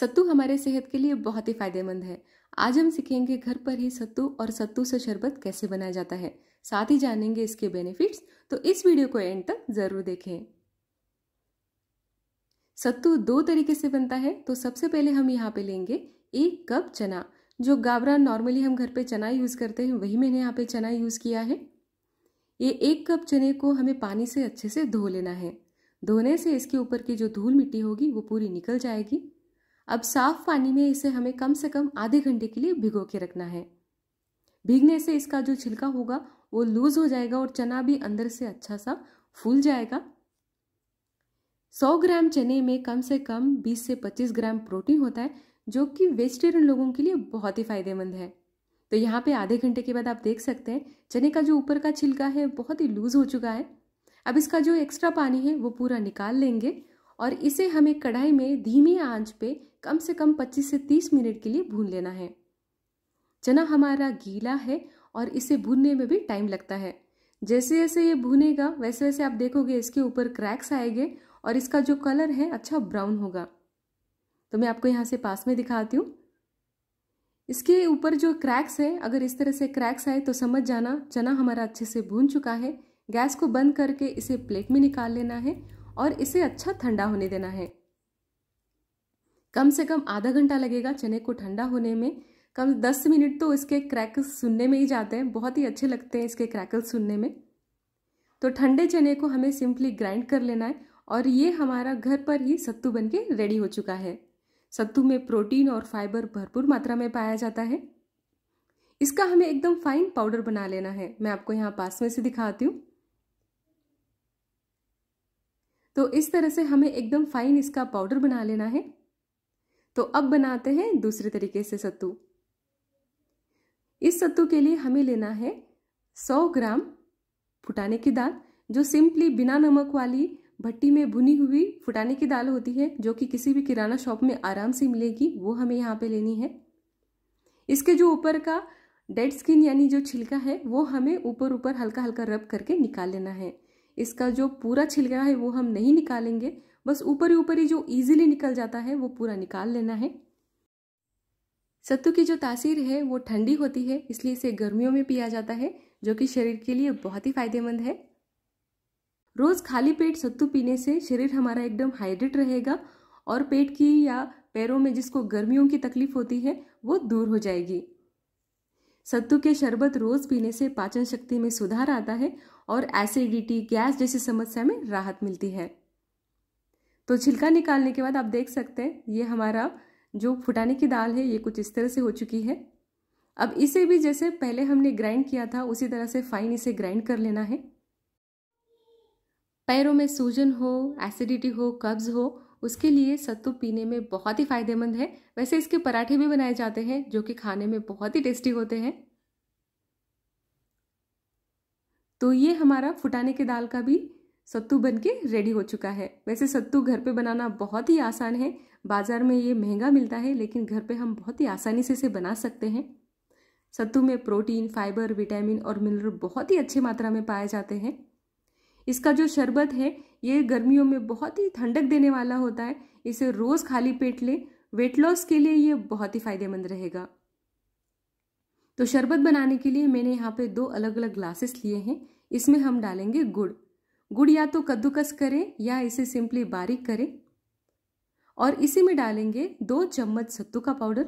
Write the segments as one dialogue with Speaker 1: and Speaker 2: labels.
Speaker 1: सत्तू हमारे सेहत के लिए बहुत ही फायदेमंद है आज हम सीखेंगे घर पर ही सत्तू और सत्तू से शरबत कैसे बनाया जाता है साथ ही जानेंगे इसके बेनिफिट्स तो इस वीडियो को एंड तक जरूर देखें सत्तू दो तरीके से बनता है तो सबसे पहले हम यहाँ पे लेंगे एक कप चना जो गाबरा नॉर्मली हम घर पे चना यूज़ करते हैं वही मैंने यहाँ पे चना यूज़ किया है ये एक कप चने को हमें पानी से अच्छे से धो लेना है धोने से इसके ऊपर की जो धूल मिट्टी होगी वो पूरी निकल जाएगी अब साफ पानी में इसे हमें कम से कम आधे घंटे के लिए भिगो के रखना है भीगने से इसका जो छिलका होगा वो लूज हो जाएगा और चना भी अंदर से अच्छा सा फूल जाएगा 100 ग्राम चने में कम से कम 20 से 25 ग्राम प्रोटीन होता है जो कि वेजिटेरियन लोगों के लिए बहुत ही फायदेमंद है तो यहाँ पे आधे घंटे के बाद आप देख सकते हैं चने का जो ऊपर का छिलका है बहुत ही लूज हो चुका है अब इसका जो एक्स्ट्रा पानी है वो पूरा निकाल लेंगे और इसे हमें कढ़ाई में धीमी आंच पे कम से कम 25 से 30 मिनट के लिए भून लेना है चना हमारा गीला है और इसे भूनने में भी टाइम लगता है जैसे जैसे ये भूनेगा वैसे वैसे आप देखोगे इसके ऊपर क्रैक्स आएंगे और इसका जो कलर है अच्छा ब्राउन होगा तो मैं आपको यहाँ से पास में दिखाती हूँ इसके ऊपर जो क्रैक्स है अगर इस तरह से क्रैक्स आए तो समझ जाना चना हमारा अच्छे से भून चुका है गैस को बंद करके इसे प्लेट में निकाल लेना है और इसे अच्छा ठंडा होने देना है कम से कम आधा घंटा लगेगा चने को ठंडा होने में कम दस मिनट तो इसके क्रैकल्स सुनने में ही जाते हैं बहुत ही अच्छे लगते हैं इसके क्रैकल्स सुनने में तो ठंडे चने को हमें सिंपली ग्राइंड कर लेना है और ये हमारा घर पर ही सत्तू बन के रेडी हो चुका है सत्तू में प्रोटीन और फाइबर भरपूर मात्रा में पाया जाता है इसका हमें एकदम फाइन पाउडर बना लेना है मैं आपको यहाँ पास में से दिखाती हूँ तो इस तरह से हमें एकदम फाइन इसका पाउडर बना लेना है तो अब बनाते हैं दूसरे तरीके से सत्तू इस सत्तू के लिए हमें लेना है 100 ग्राम फुटाने की दाल जो सिंपली बिना नमक वाली भट्टी में भुनी हुई फुटाने की दाल होती है जो कि किसी भी किराना शॉप में आराम से मिलेगी वो हमें यहाँ पे लेनी है इसके जो ऊपर का डेड स्किन यानी जो छिलका है वो हमें ऊपर ऊपर हल्का हल्का रब करके निकाल लेना है इसका जो पूरा छिलका है वो हम नहीं निकालेंगे बस ऊपर ही ऊपर ही जो इजीली निकल जाता है वो पूरा निकाल लेना है सत्तू की जो तासीर है वो ठंडी होती है इसलिए इसे गर्मियों में पिया जाता है जो कि शरीर के लिए बहुत ही फायदेमंद है रोज खाली पेट सत्तू पीने से शरीर हमारा एकदम हाइड्रेट रहेगा और पेट की या पैरों में जिसको गर्मियों की तकलीफ होती है वो दूर हो जाएगी सत्तू के शरबत रोज पीने से पाचन शक्ति में सुधार आता है और एसिडिटी गैस जैसी समस्या में राहत मिलती है तो छिलका निकालने के बाद आप देख सकते हैं ये हमारा जो फुटाने की दाल है ये कुछ इस तरह से हो चुकी है अब इसे भी जैसे पहले हमने ग्राइंड किया था उसी तरह से फाइन इसे ग्राइंड कर लेना है पैरों में सूजन हो एसिडिटी हो कब्ज़ हो उसके लिए सत्तू पीने में बहुत ही फ़ायदेमंद है वैसे इसके पराठे भी बनाए जाते हैं जो कि खाने में बहुत ही टेस्टी होते हैं तो ये हमारा फुटाने के दाल का भी सत्तू बन के रेडी हो चुका है वैसे सत्तू घर पे बनाना बहुत ही आसान है बाज़ार में ये महंगा मिलता है लेकिन घर पे हम बहुत ही आसानी से इसे बना सकते हैं सत्तू में प्रोटीन फाइबर विटामिन और मिनरल बहुत ही अच्छी मात्रा में पाए जाते हैं इसका जो शरबत है ये गर्मियों में बहुत ही ठंडक देने वाला होता है इसे रोज़ खाली पेट लें वेट लॉस के लिए ये बहुत ही फ़ायदेमंद रहेगा तो शरबत बनाने के लिए मैंने यहाँ पे दो अलग अलग ग्लासेस लिए हैं इसमें हम डालेंगे गुड़ गुड़ या तो कद्दूकस करें या इसे सिंपली बारीक करें और इसी में डालेंगे दो चम्मच सत्तू का पाउडर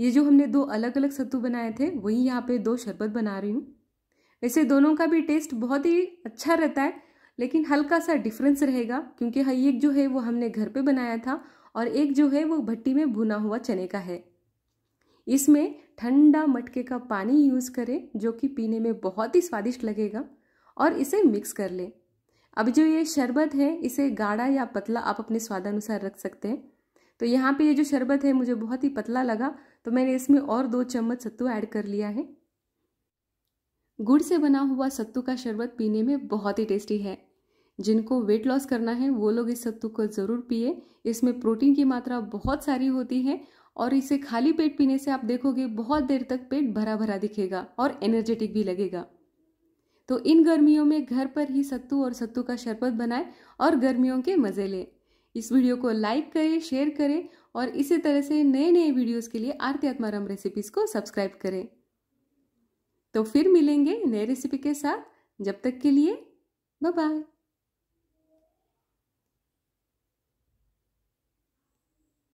Speaker 1: ये जो हमने दो अलग अलग सत्तू बनाए थे वही यहाँ पे दो शरबत बना रही हूँ वैसे दोनों का भी टेस्ट बहुत ही अच्छा रहता है लेकिन हल्का सा डिफरेंस रहेगा क्योंकि एक हाँ, जो है वो हमने घर पे बनाया था और एक जो है वो भट्टी में भुना हुआ चने का है इसमें ठंडा मटके का पानी यूज़ करें जो कि पीने में बहुत ही स्वादिष्ट लगेगा और इसे मिक्स कर लें अब जो ये शरबत है इसे गाढ़ा या पतला आप अपने स्वादानुसार रख सकते हैं तो यहाँ पे ये जो शरबत है मुझे बहुत ही पतला लगा तो मैंने इसमें और दो चम्मच सत्तू ऐड कर लिया है गुड़ से बना हुआ सत्तू का शरबत पीने में बहुत ही टेस्टी है जिनको वेट लॉस करना है वो लोग इस सत्तू को ज़रूर पिए इसमें प्रोटीन की मात्रा बहुत सारी होती है और इसे खाली पेट पीने से आप देखोगे बहुत देर तक पेट भरा भरा दिखेगा और एनर्जेटिक भी लगेगा तो इन गर्मियों में घर पर ही सत्तू और सत्तू का शरबत बनाएं और गर्मियों के मज़े लें इस वीडियो को लाइक करें शेयर करें और इसी तरह से नए नए वीडियोस के लिए आरती आत्माराम रेसिपीज़ को सब्सक्राइब करें तो फिर मिलेंगे नए रेसिपी के साथ जब तक के लिए बाय बाय